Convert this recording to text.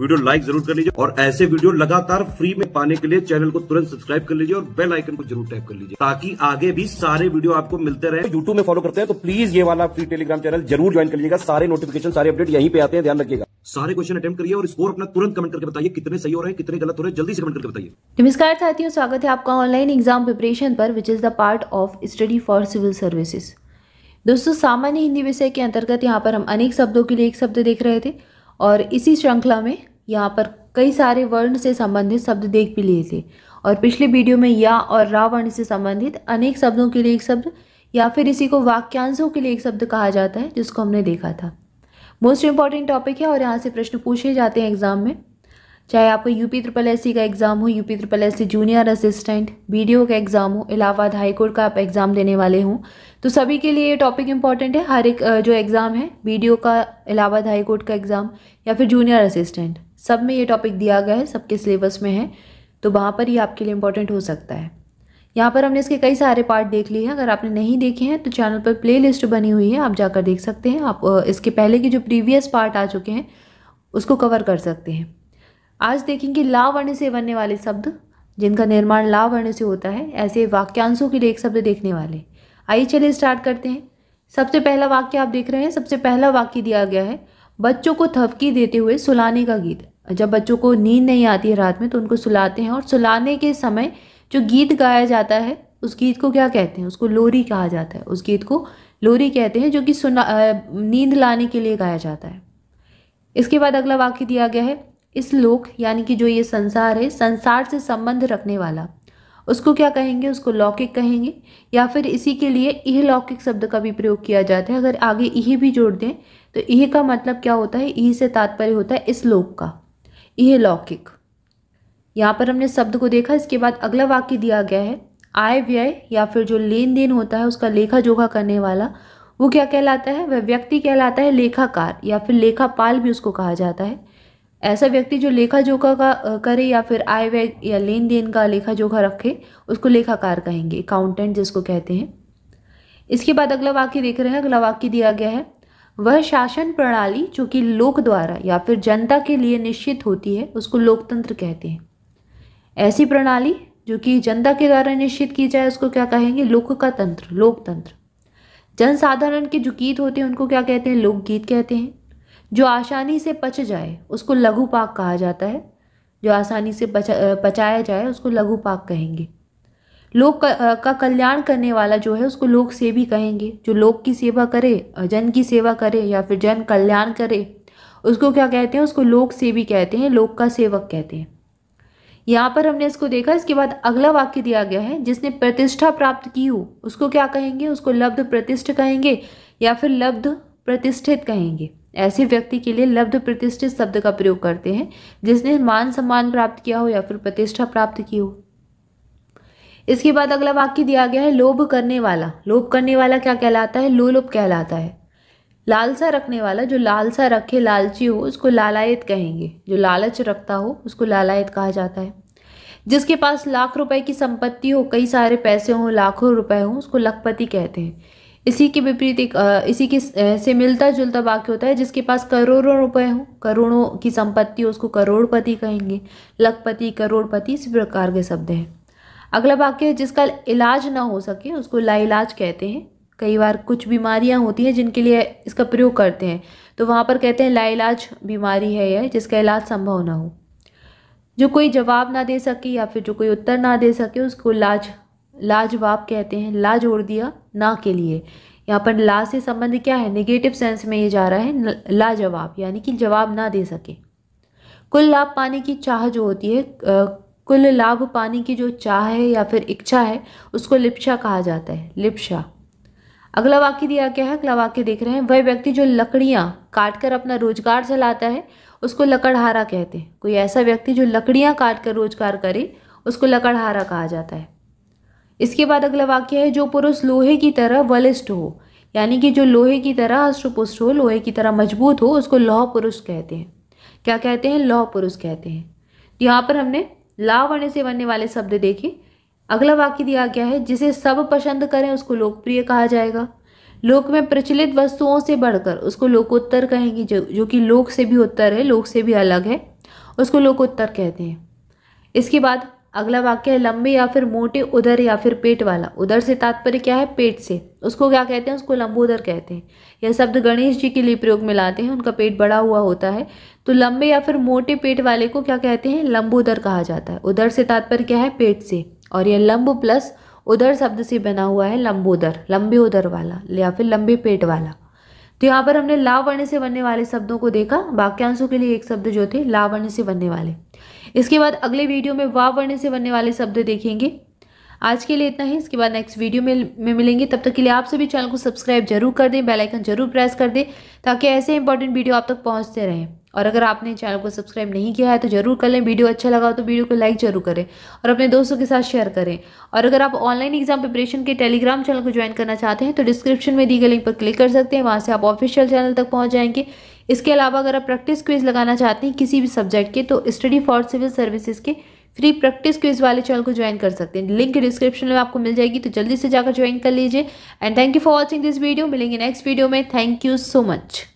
video like जरूर कर लीजिए और ऐसे वीडियो लगातार फ्री में पाने के लिए चैनल को तुरंत सब्सक्राइब कर लीजिए और बेल आइकन को जरूर टैप कर लीजिए ताकि आगे भी सारे वीडियो आपको मिलते रहे यूट्यूब में फॉलो करते हैं तो प्लीज ये वाला फ्री टेलीग्राम चैनल जरूर ज्वाइन कर लीजिएगा सारे नोटिफिकेशन सारे अपडेट यहीं पे आते हैं ध्यान रखिएगा सारे क्वेश्चन अटेम्प्ट करिए और स्कोर अपना तुरंत कमेंट करके बताइए कितने सही हो रहे हैं कितने गलत हो रहे हैं जल्दी से कमेंट करके बताइए नमस्कार साथियों स्वागत है आपका ऑनलाइन एग्जाम प्रिपरेशन पर which is the part of study for civil services दोस्तों सामान्य हिंदी विषय के अंतर्गत यहाँ पर हम अनेक शब्दों के लिए एक शब्द देख रहे थे और इसी श्रृंखला में यहाँ पर कई सारे वर्ण से संबंधित शब्द देख भी लिए थे और पिछले वीडियो में या और रा वर्ण से संबंधित अनेक शब्दों के लिए एक शब्द या फिर इसी को वाक्यांशों के लिए एक शब्द कहा जाता है जिसको हमने देखा था मोस्ट इंपॉर्टेंट टॉपिक है और यहाँ से प्रश्न पूछे जाते हैं एग्जाम में चाहे आपका यूपी ट्रिपल एस का एग्ज़ाम हो UP triple S junior assistant BDO का एग्ज़ाम हो इलाहाबाद हाईकोर्ट का आप एग्ज़ाम देने वाले हों तो सभी के लिए ये टॉपिक इंपॉर्टेंट है हर एक जो एग्ज़ाम है बीडीओ का इलाहाबाद हाईकोर्ट का एग्ज़ाम या फिर जूनियर असिस्टेंट सब में ये टॉपिक दिया गया है सबके सिलेबस में है तो वहाँ पर ये आपके लिए इंपॉर्टेंट हो सकता है यहाँ पर हमने इसके कई सारे पार्ट देख लिए हैं अगर आपने नहीं देखे हैं तो चैनल पर प्लेलिस्ट बनी हुई है आप जाकर देख सकते हैं आप इसके पहले के जो प्रीवियस पार्ट आ चुके हैं उसको कवर कर सकते हैं आज देखेंगे ला वर्ण से बनने वाले शब्द जिनका निर्माण ला वर्ण से होता है ऐसे वाक्यांशों के लिए एक शब्द देखने वाले आइए चलिए स्टार्ट करते हैं सबसे पहला वाक्य आप देख रहे हैं सबसे पहला वाक्य दिया गया है बच्चों को थपकी देते हुए सुलाने का गीत जब बच्चों को नींद नहीं आती है रात में तो उनको सुलाते हैं और सुलाने के समय जो गीत गाया जाता है उस गीत को क्या कहते हैं उसको लोरी कहा जाता है उस गीत को लोरी कहते हैं जो कि सुना नींद लाने के लिए गाया जाता है इसके बाद अगला वाक्य दिया गया है इस लोक यानी कि जो ये संसार है संसार से संबंध रखने वाला उसको क्या कहेंगे उसको लौकिक कहेंगे या फिर इसी के लिए यह लौकिक शब्द का भी प्रयोग किया जाता है अगर आगे यह भी जोड़ दें तो यह का मतलब क्या होता है यह से तात्पर्य होता है इस लोक का यह लौकिक यहाँ पर हमने शब्द को देखा इसके बाद अगला वाक्य दिया गया है आय व्यय या फिर जो लेन देन होता है उसका लेखा जोखा करने वाला वो क्या कहलाता है वह व्यक्ति कहलाता है लेखाकार या फिर लेखापाल भी उसको कहा जाता है ऐसा व्यक्ति जो लेखा जोखा का करे या फिर आय व्यय या लेन देन का लेखा जोखा रखे उसको लेखाकार कहेंगे अकाउंटेंट जिसको कहते हैं इसके बाद अगला वाक्य देख रहे हैं अगला वाक्य दिया गया है वह शासन प्रणाली जो कि लोक द्वारा या फिर जनता के लिए निश्चित होती है उसको लोकतंत्र कहते हैं ऐसी प्रणाली जो कि जनता के द्वारा निश्चित की जाए उसको क्या कहेंगे लोक का तंत्र लोकतंत्र जनसाधारण के जो गीत होते हैं उनको क्या कहते हैं लोकगीत कहते हैं जो आसानी से पच जाए उसको लघु पाक कहा जाता है जो आसानी से पचा पचाया जाए उसको लघु पाक कहेंगे लोक का कल्याण करने वाला जो है उसको लोक सेवी कहेंगे जो लोक की सेवा करे जन की सेवा करे या फिर जन कल्याण करे उसको क्या कहते हैं उसको लोक सेवी कहते हैं लोक का सेवक कहते हैं यहाँ पर हमने इसको देखा इसके बाद अगला वाक्य दिया गया है जिसने प्रतिष्ठा प्राप्त की हो उसको क्या कहेंगे उसको लब्ध प्रतिष्ठ कहेंगे या फिर लब्ध प्रतिष्ठित कहेंगे ऐसे व्यक्ति के लिए लब्ध प्रतिष्ठित शब्द का प्रयोग करते हैं जिसने मान सम्मान प्राप्त किया हो या फिर प्रतिष्ठा प्राप्त की हो इसके बाद अगला वाक्य दिया गया है लोभ करने वाला लोभ करने वाला क्या कहलाता है लोलोप कहलाता है लालसा रखने वाला जो लालसा रखे लालची हो उसको लालायत कहेंगे जो लालच रखता हो उसको लालायत कहा जाता है जिसके पास लाख रुपए की संपत्ति हो कई सारे पैसे हों लाखों रुपए हों उसको लखपति कहते हैं इसी के विपरीत एक इसी के से मिलता जुलता वाक्य होता है जिसके पास करोड़ों रुपए हो करोड़ों की संपत्ति हो उसको करोड़पति कहेंगे लखपति करोड़पति इसी प्रकार के शब्द हैं अगला वाक्य है जिसका इलाज ना हो सके उसको लाइलाज कहते हैं कई बार कुछ बीमारियां होती हैं जिनके लिए इसका प्रयोग करते हैं तो वहाँ पर कहते हैं लाइलाज बीमारी है यह जिसका इलाज संभव ना हो जो कोई जवाब ना दे सके या फिर जो कोई उत्तर ना दे सके उसको लाज लाजवाब कहते हैं ला जोड़ दिया ना के लिए यहाँ पर ला से संबंध क्या है नेगेटिव सेंस में ये जा रहा है लाजवाब यानी कि जवाब ना दे सके कुल लाभ पाने की चाह जो होती है कुल लाभ पाने की जो चाह है या फिर इच्छा है उसको लिप्सा कहा जाता है लिप्सा अगला वाक्य दिया क्या है अगला वाक्य देख रहे हैं वह व्यक्ति जो लकड़ियाँ काट कर अपना रोजगार चलाता है उसको लकड़हारा कहते हैं कोई ऐसा व्यक्ति जो लकड़ियाँ काट कर रोजगार करे उसको लकड़हारा कहा जाता है इसके बाद अगला वाक्य है जो पुरुष लोहे की तरह बलिष्ठ हो यानी कि जो लोहे की तरह अष्टपुष्ट हो लोहे की तरह मजबूत हो उसको लौह पुरुष कहते हैं क्या कहते हैं लौह पुरुष कहते हैं यहाँ पर हमने ला वर्ण से बनने वाले शब्द देखे अगला वाक्य दिया गया है जिसे सब पसंद करें उसको लोकप्रिय कहा जाएगा लोक में प्रचलित वस्तुओं से बढ़कर उसको लोकोत्तर कहेंगे जो जो कि लोक से भी उत्तर है लोक से भी अलग है उसको लोकोत्तर कहते हैं इसके बाद अगला वाक्य है लंबे या फिर मोटे उधर या फिर पेट वाला उधर से तात्पर्य क्या है पेट से उसको क्या कहते हैं उसको लंबोदर कहते हैं यह शब्द गणेश जी के लिए प्रयोग में लाते हैं उनका पेट बड़ा हुआ होता है तो लंबे या फिर मोटे पेट वाले को क्या कहते हैं लंबोदर कहा जाता है उधर से तात्पर्य क्या है पेट से और यह लंब प्लस उधर शब्द से बना हुआ है लंबोदर लंबे उधर वाला या फिर लंबे पेट वाला तो यहाँ पर हमने लावर्ण से बनने वाले शब्दों को देखा वाक्यांशों के लिए एक शब्द जो थे लावर्ण से बनने वाले इसके बाद अगले वीडियो में वाव वर्ण से बनने वाले शब्द देखेंगे आज के लिए इतना ही इसके बाद नेक्स्ट वीडियो में में मिलेंगे तब तक के लिए आप सभी चैनल को सब्सक्राइब जरूर कर दें बेल आइकन जरूर प्रेस कर दें ताकि ऐसे इंपॉर्टेंट वीडियो आप तक पहुंचते रहें और अगर आपने चैनल को सब्सक्राइब नहीं किया है तो जरूर कर लें वीडियो अच्छा लगा हो तो वीडियो को लाइक जरूर करें और अपने दोस्तों के साथ शेयर करें और अगर आप ऑनलाइन एग्जाम प्रिपरेशन के टेलीग्राम चैनल को ज्वाइन करना चाहते हैं तो डिस्क्रिप्शन में दी गई लिंक पर क्लिक कर सकते हैं वहाँ से आप ऑफिशियल चैनल तक पहुँच जाएंगे इसके अलावा अगर आप प्रैक्टिस क्विज लगाना चाहते हैं किसी भी सब्जेक्ट के तो स्टडी फॉर सिविल सर्विसेज के फ्री प्रैक्टिस क्विज वाले चैनल को ज्वाइन कर सकते हैं लिंक डिस्क्रिप्शन में आपको मिल जाएगी तो जल्दी से जाकर ज्वाइन कर लीजिए and thank you for watching this video मिलेंगे नेक्स्ट वीडियो में थैंक यू सो मच